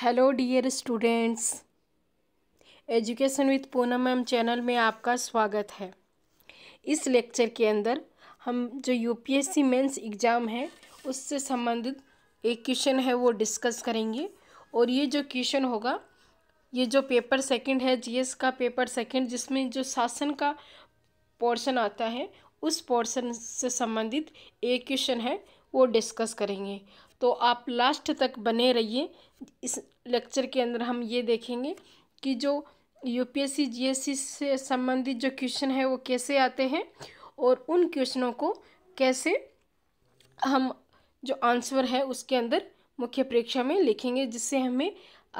hello dear students education with Poonam ma'am channel में आपका स्वागत है इस लेक्चर के अंदर हम जो यूपीएससी मेंस एग्ज़ाम है उससे संबंधित एक क्वेश्चन है वो डिस्कस करेंगे और ये जो क्वेश्चन होगा ये जो पेपर सेकंड है जीएस का पेपर सेकंड जिसमें जो शासन का पोर्शन आता है उस पोर्शन से संबंधित एक क्वेश्चन है वो डिस्कस करेंगे तो आप लास्ट तक बने रहिए इस लेक्चर के अंदर हम ये देखेंगे कि जो यूपीएससी जीएससी से संबंधित जो क्वेश्चन है वो कैसे आते हैं और उन क्वेश्चनों को कैसे हम जो आंसर है उसके अंदर मुख्य परीक्षा में लिखेंगे जिससे हमें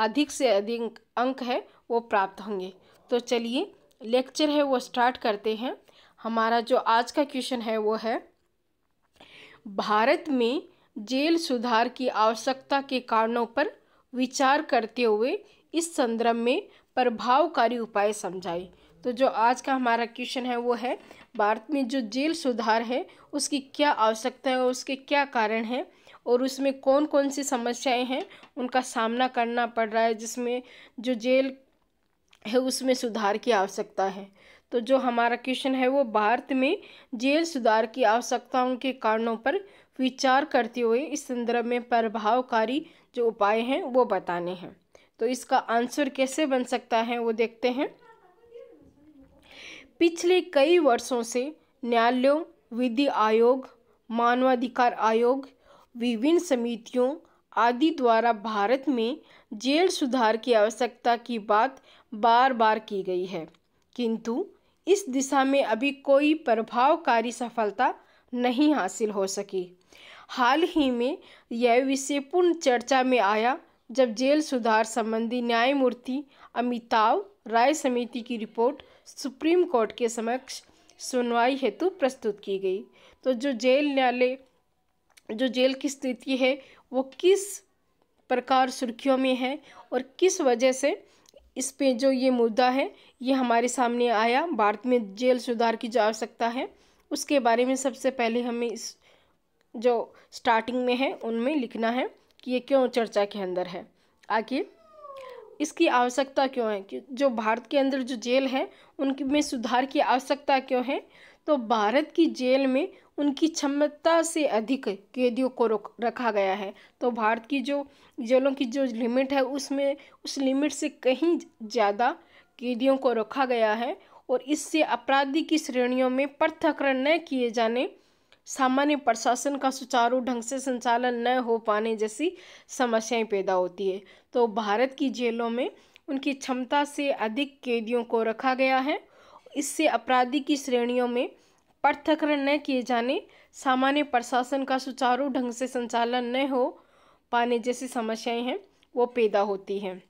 अधिक से अधिक अंक है वो प्राप्त होंगे तो चलिए लेक्चर है वो स्टार्ट करते हैं हमारा जो आज का क्वेश्चन है वो है भारत में जेल सुधार की आवश्यकता के कारणों पर विचार करते हुए इस संदर्भ में प्रभावकारी उपाय समझाए तो जो आज का हमारा क्वेश्चन है वो है भारत में जो जेल सुधार है उसकी क्या आवश्यकता है और उसके क्या कारण हैं और उसमें कौन कौन सी समस्याएं हैं उनका सामना करना पड़ रहा है जिसमें जो जेल है उसमें सुधार की आवश्यकता है तो जो हमारा क्वेश्चन है वो भारत में जेल सुधार की आवश्यकताओं के कारणों पर विचार करते हुए इस संदर्भ में प्रभावकारी जो उपाय हैं वो बताने हैं तो इसका आंसर कैसे बन सकता है वो देखते हैं पिछले कई वर्षों से न्यायालयों विधि आयोग मानवाधिकार आयोग विभिन्न समितियों आदि द्वारा भारत में जेल सुधार की आवश्यकता की बात बार बार की गई है किंतु इस दिशा में अभी कोई प्रभावकारी सफलता नहीं हासिल हो सकी हाल ही में यह विषय पूर्ण चर्चा में आया जब जेल सुधार संबंधी न्यायमूर्ति अमिताभ राय समिति की रिपोर्ट सुप्रीम कोर्ट के समक्ष सुनवाई हेतु प्रस्तुत की गई तो जो जेल न्यायालय जो जेल की स्थिति है वो किस प्रकार सुर्खियों में है और किस वजह से इस पे जो ये मुद्दा है ये हमारे सामने आया भारत में जेल सुधार की जो आवश्यकता है उसके बारे में सबसे पहले हमें इस जो स्टार्टिंग में है उनमें लिखना है कि ये क्यों चर्चा के अंदर है आगे इसकी आवश्यकता क्यों है कि जो भारत के अंदर जो जेल है उनकी में सुधार की आवश्यकता क्यों है तो भारत की जेल में उनकी क्षमता से अधिक कैदियों को रोक रखा गया है तो भारत की जो जेलों की जो लिमिट है उसमें उस लिमिट से कहीं ज़्यादा कैदियों को रखा गया है और इससे अपराधी की श्रेणियों में पृथकरण न किए जाने सामान्य प्रशासन का सुचारू ढंग से संचालन न हो पाने जैसी समस्याएं पैदा होती है तो भारत की जेलों में उनकी क्षमता से अधिक कैदियों को रखा गया है इससे अपराधी की श्रेणियों में पृथकरण न किए जाने सामान्य प्रशासन का सुचारू ढंग से संचालन न हो पाने जैसी समस्याएं हैं वो पैदा होती हैं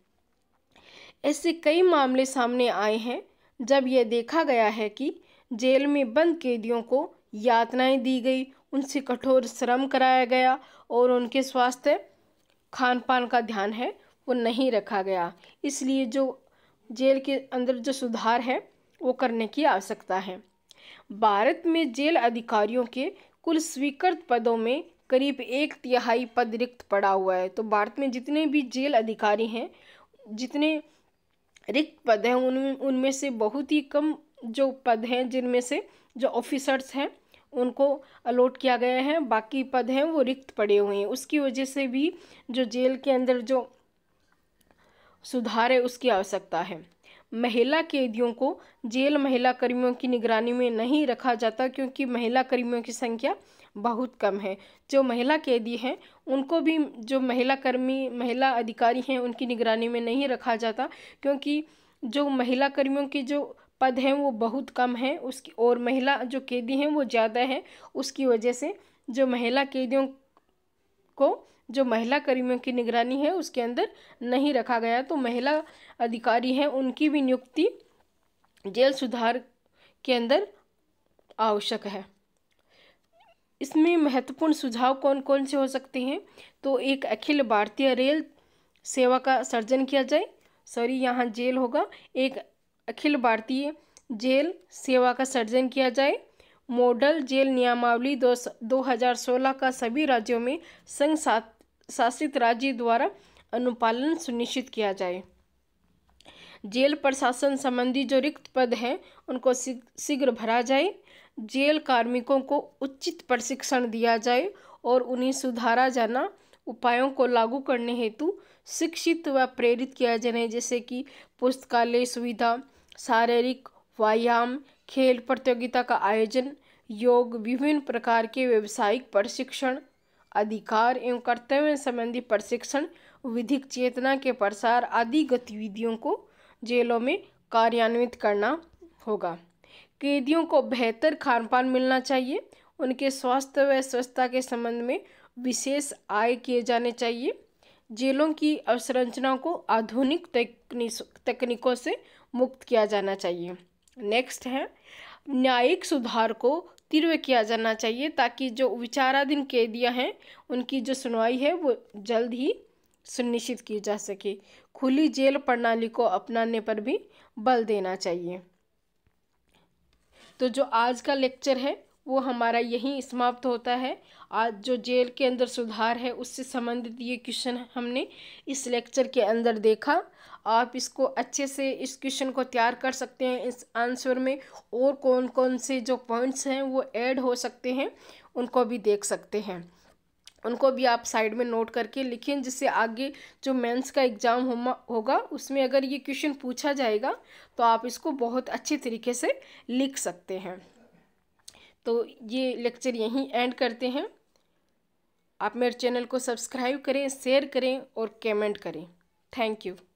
ऐसे कई मामले सामने आए हैं जब यह देखा गया है कि जेल में बंद कैदियों को यातनाएं दी गई उनसे कठोर श्रम कराया गया और उनके स्वास्थ्य खान पान का ध्यान है वो नहीं रखा गया इसलिए जो जेल के अंदर जो सुधार है वो करने की आवश्यकता है भारत में जेल अधिकारियों के कुल स्वीकृत पदों में करीब एक तिहाई पद रिक्त पड़ा हुआ है तो भारत में जितने भी जेल अधिकारी हैं जितने रिक्त पद हैं उन उनमें से बहुत ही कम जो पद हैं जिनमें से जो ऑफिसर्स हैं उनको अलॉट किया गया है बाकी पद हैं वो रिक्त पड़े हुए हैं उसकी वजह से भी जो जेल के अंदर जो सुधार है उसकी आवश्यकता है महिला कैदियों को जेल महिला कर्मियों की निगरानी में नहीं रखा जाता क्योंकि महिला कर्मियों की संख्या बहुत कम है जो महिला कैदी हैं उनको भी जो महिला कर्मी महिला अधिकारी हैं उनकी निगरानी में नहीं रखा जाता क्योंकि जो महिला कर्मियों की जो पद हैं वो बहुत कम हैं उसकी और महिला जो कैदी हैं वो ज़्यादा हैं उसकी वजह से जो महिला कैदियों को जो महिला कर्मियों की निगरानी है उसके अंदर नहीं रखा गया तो महिला अधिकारी हैं उनकी भी नियुक्ति जेल सुधार के अंदर आवश्यक है इसमें महत्वपूर्ण सुझाव कौन कौन से हो सकते हैं तो एक अखिल भारतीय रेल सेवा का सर्जन किया जाए सॉरी यहाँ जेल होगा एक अखिल भारतीय जेल सेवा का सर्जन किया जाए मॉडल जेल नियमावली दो, हजार सोलह का सभी राज्यों में संघ शासित राज्य द्वारा अनुपालन सुनिश्चित किया जाए जेल प्रशासन संबंधी जो रिक्त पद हैं उनको शीघ्र भरा जाए जेल कार्मिकों को उचित प्रशिक्षण दिया जाए और उन्हें सुधारा जाना उपायों को लागू करने हेतु शिक्षित व प्रेरित किया जाए जैसे कि पुस्तकालय सुविधा शारीरिक व्यायाम खेल प्रतियोगिता का आयोजन योग विभिन्न प्रकार के व्यवसायिक प्रशिक्षण अधिकार एवं कर्तव्य संबंधी प्रशिक्षण विधिक चेतना के प्रसार आदि गतिविधियों को जेलों में कार्यान्वित करना होगा कैदियों को बेहतर खान पान मिलना चाहिए उनके स्वास्थ्य व स्वच्छता के संबंध में विशेष आय किए जाने चाहिए जेलों की अवसंरचना को आधुनिक तकनीकों से मुक्त किया जाना चाहिए नेक्स्ट है न्यायिक सुधार को तीव्र किया जाना चाहिए ताकि जो विचाराधीन कैदियाँ हैं उनकी जो सुनवाई है वो जल्द ही सुनिश्चित की जा सके खुली जेल प्रणाली को अपनाने पर भी बल देना चाहिए तो जो आज का लेक्चर है वो हमारा यहीं समाप्त होता है आज जो जेल के अंदर सुधार है उससे संबंधित ये क्वेश्चन हमने इस लेक्चर के अंदर देखा आप इसको अच्छे से इस क्वेश्चन को तैयार कर सकते हैं इस आंसर में और कौन कौन से जो पॉइंट्स हैं वो ऐड हो सकते हैं उनको भी देख सकते हैं उनको भी आप साइड में नोट करके लिखें जिससे आगे जो मेंस का एग्ज़ाम होगा उसमें अगर ये क्वेश्चन पूछा जाएगा तो आप इसको बहुत अच्छे तरीके से लिख सकते हैं तो ये लेक्चर यहीं एंड करते हैं आप मेरे चैनल को सब्सक्राइब करें शेयर करें और कमेंट करें थैंक यू